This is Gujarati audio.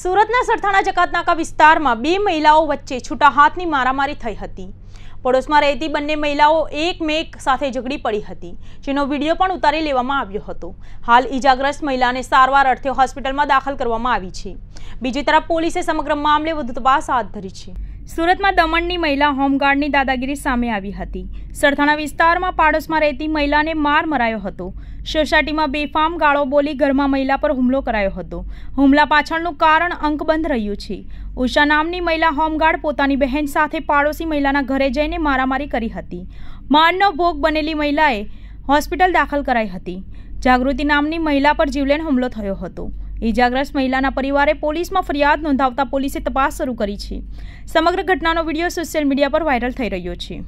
સુરતના સરથાણા જકાતનાકા વિસ્તારમાં બે મહિલાઓ વચ્ચે છૂટા હાથની મારામારી થઈ હતી પડોશમાં રહેતી બંને મહિલાઓ એકમેક સાથે ઝઘડી પડી હતી જેનો વિડીયો પણ ઉતારી લેવામાં આવ્યો હતો હાલ ઈજાગ્રસ્ત મહિલાને સારવાર અર્થે હોસ્પિટલમાં દાખલ કરવામાં આવી છે બીજી તરફ પોલીસે સમગ્ર મામલે વધુ તપાસ હાથ ધરી છે સુરતમાં દમણની મહિલા હોમગાર્ડની દાદાગીરી સામે આવી હતી સરથાણા વિસ્તારમાં પાડોશમાં રહેતી મહિલાને માર મરાયો હતો સોસાયટીમાં બેફામ ગાળો બોલી ઘરમાં મહિલા પર હુમલો કરાયો હતો હુમલા પાછળનું કારણ અંકબંધ રહ્યું છે ઉષા નામની મહિલા હોમગાર્ડ પોતાની બહેન સાથે પાડોશી મહિલાના ઘરે જઈને મારામારી કરી હતી મારનો ભોગ બનેલી મહિલાએ હોસ્પિટલ દાખલ કરાઈ હતી જાગૃતિ નામની મહિલા પર જીવલેણ હુમલો થયો હતો ઇજાગ્રસ્ત મહિલાના પરિવારે પોલીસમાં ફરિયાદ નોંધાવતા પોલીસે તપાસ શરૂ કરી છે સમગ્ર ઘટનાનો વિડીયો સોશિયલ મીડિયા પર વાયરલ થઈ રહ્યો છે